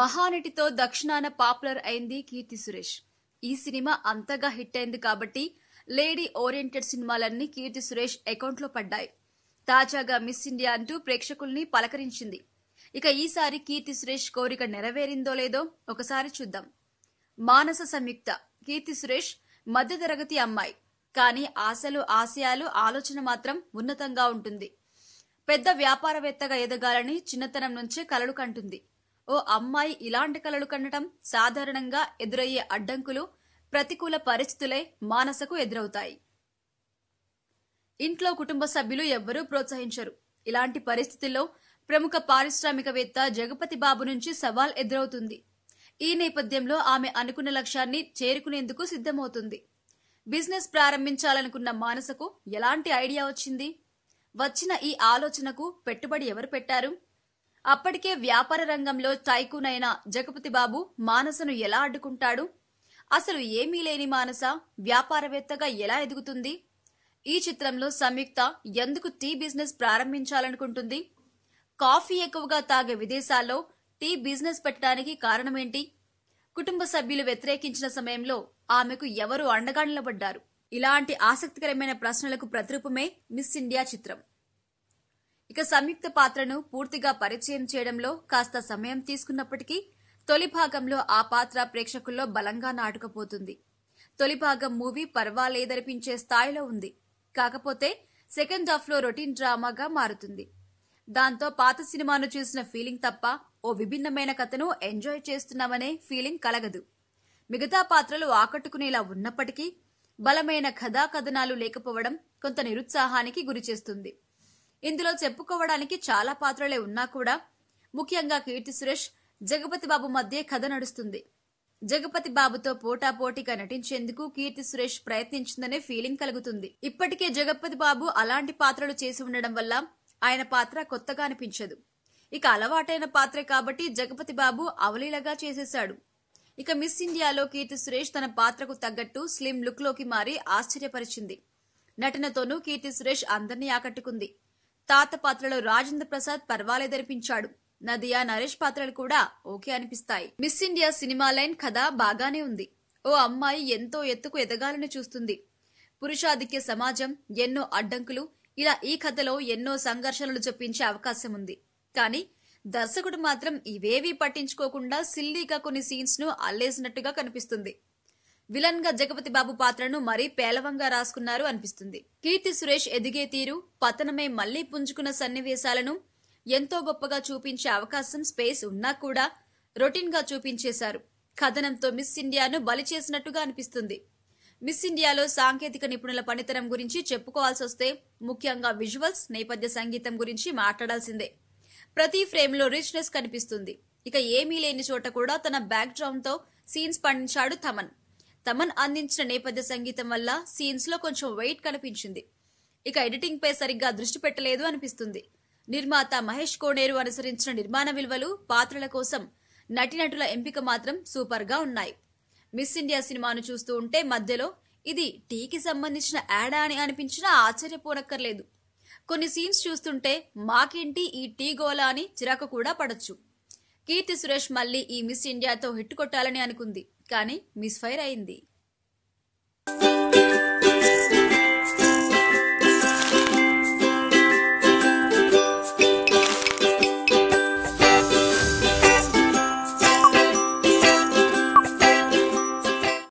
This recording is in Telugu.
మహానటితో దక్షిణాన పాపులర్ అయింది కీర్తి సురేష్ ఈ సినిమా అంతగా హిట్ అయింది కాబట్టి లేడీ ఓరియంటెడ్ సినిమాలన్నీ కీర్తి సురేష్ అకౌంట్లో పడ్డాయి తాజాగా మిస్ ఇండియా అంటూ ప్రేక్షకుల్ని పలకరించింది ఇక ఈసారి కీర్తి సురేష్ కోరిక నెరవేరిందో లేదో ఒకసారి చూద్దాం మానస సంయుక్త కీర్తి సురేష్ మధ్యతరగతి అమ్మాయి కానీ ఆశలు ఆశయాలు ఆలోచన మాత్రం ఉన్నతంగా ఉంటుంది పెద్ద వ్యాపారవేత్తగా ఎదగాలని చిన్నతనం నుంచే కలలు కంటుంది ఓ అమ్మాయి ఇలాంటి కలలు కనటం సాధారణంగా ఎదురయ్యే అడ్డంకులు ప్రతికూల పరిస్థితులే మానసకు ఎదురవుతాయి ఇంట్లో కుటుంబ సభ్యులు ఎవ్వరూ ప్రోత్సహించరు ఇలాంటి పరిస్థితుల్లో ప్రముఖ పారిశ్రామికవేత్త జగపతి బాబు నుంచి సవాల్ ఎదురవుతుంది ఈ నేపథ్యంలో ఆమె అనుకున్న లక్ష్యాన్ని చేరుకునేందుకు సిద్ధమవుతుంది బిజినెస్ ప్రారంభించాలనుకున్న మానసకు ఎలాంటి ఐడియా వచ్చింది వచ్చిన ఈ ఆలోచనకు పెట్టుబడి ఎవరు పెట్టారు అప్పటికే వ్యాపార రంగంలో టైకూన్ అయిన జగపతి బాబు మానసను ఎలా అడ్డుకుంటాడు అసలు ఏమీ లేని మానస వ్యాపారవేత్తగా ఎలా ఎదుగుతుంది ఈ చిత్రంలో సంయుక్త ఎందుకు టీ బిజినెస్ ప్రారంభించాలనుకుంటుంది కాఫీ ఎక్కువగా తాగే విదేశాల్లో టీ బిజినెస్ పెట్టడానికి కారణమేంటి కుటుంబ సభ్యులు వ్యతిరేకించిన సమయంలో ఆమెకు ఎవరు అండగా నిలబడ్డారు ఇలాంటి ఆసక్తికరమైన ప్రశ్నలకు ప్రతిరూపమే మిస్ ఇండియా చిత్రం ఇక సంయుక్త పాత్రను పూర్తిగా పరిచయం చేయడంలో కాస్త సమయం తీసుకున్నప్పటికీ తొలి భాగంలో ఆ పాత్ర ప్రేక్షకుల్లో బలంగా నాటుకపోతుంది తొలి భాగం మూవీ పర్వాలేదనిపించే స్థాయిలో ఉంది కాకపోతే సెకండ్ లో రొటీన్ డ్రామాగా మారుతుంది దాంతో పాత సినిమాను చూసిన ఫీలింగ్ తప్ప ఓ విభిన్నమైన కథను ఎంజాయ్ చేస్తున్నామనే ఫీలింగ్ కలగదు మిగతా పాత్రలు ఆకట్టుకునేలా ఉన్నప్పటికీ బలమైన కథాకథనాలు లేకపోవడం కొంత నిరుత్సాహానికి గురిచేస్తుంది ఇందులో చెప్పుకోవడానికి చాలా పాత్రలే ఉన్నా కూడా ముఖ్యంగా కీర్తి సురేష్ జగపతి బాబు మధ్య కథ నడుస్తుంది జగపతి బాబుతో పోటాపోటీగా నటించేందుకు కీర్తి సురేష్ ప్రయత్నించిందనే ఫీలింగ్ కలుగుతుంది ఇప్పటికే జగపతి బాబు అలాంటి పాత్రలు చేసి ఉండడం వల్ల ఆయన పాత్ర కొత్తగా అనిపించదు ఇక అలవాటైన పాత్రే కాబట్టి జగపతి బాబు అవలీలగా చేసేశాడు ఇక మిస్ ఇండియాలో కీర్తి సురేష్ తన పాత్రకు తగ్గట్టు స్లిమ్ లుక్ లోకి మారి ఆశ్చర్యపరిచింది నటనతోనూ కీర్తి సురేష్ అందరినీ ఆకట్టుకుంది తాత పాత్రలో రాజేంద్ర ప్రసాద్ పర్వాలేదనిపించాడు నదియా నరేష్ పాత్రలు కూడా ఓకే అనిపిస్తాయి మిస్ ఇండియా సినిమా లైన్ కథ బాగానే ఉంది ఓ అమ్మాయి ఎంతో ఎత్తుకు ఎదగాలని చూస్తుంది పురుషాధిక్య సమాజం ఎన్నో అడ్డంకులు ఇలా ఈ కథలో ఎన్నో సంఘర్షణలు చెప్పించే అవకాశం ఉంది కానీ దర్శకుడు మాత్రం ఇవేవీ పట్టించుకోకుండా సిల్లీగా కొన్ని సీన్స్ ను అల్లేసినట్టుగా కనిపిస్తుంది విలన్ గా జగపతి బాబు పాత్రను మరీ పేలవంగా రాసుకున్నారు అనిపిస్తుంది కీర్తి సురేష్ ఎదిగే తీరు పతనమే మళ్లీ పుంజుకున్న సన్నివేశాలను ఎంతో గొప్పగా చూపించే అవకాశం స్పేస్ ఉన్నా కూడా రొటీన్ గా చూపించేశారు కథనంతో మిస్ ఇండియాను బలి చేసినట్టుగా అనిపిస్తుంది మిస్ ఇండియాలో సాంకేతిక నిపుణుల పనితనం గురించి చెప్పుకోవాల్సి వస్తే ముఖ్యంగా విజువల్స్ నేపథ్య సంగీతం గురించి మాట్లాడాల్సిందే ప్రతి ఫ్రేమ్లో రిచ్నెస్ కనిపిస్తుంది ఇక ఏమీ లేని చోట కూడా తన బ్యాక్గ్రౌండ్తో సీన్స్ పండించాడు థమన్ తమన్ అందించిన నేపథ్య సంగీతం వల్ల సీన్స్ లో కొంచెం వెయిట్ కనిపించింది ఇక ఎడిటింగ్ పై సరిగ్గా దృష్టి పెట్టలేదు అనిపిస్తుంది నిర్మాత మహేష్ కోనేరు అనుసరించిన నిర్మాణ విలువలు పాత్రల కోసం నటినటుల ఎంపిక మాత్రం సూపర్ గా ఉన్నాయి మిస్ ఇండియా సినిమాను చూస్తూ ఉంటే మధ్యలో ఇది టీకి సంబంధించిన యాడా అని అనిపించినా ఆశ్చర్యపోనక్కర్లేదు కొన్ని సీన్స్ చూస్తుంటే మాకేంటి ఈ టీ గోలా అని చిరాకు కూడా పడచ్చు కీర్తి సురేష్ మళ్ళీ ఈ మిస్ ఇండియాతో హిట్ కొట్టాలని అనుకుంది కానీ మిస్ ఫైర్ అయింది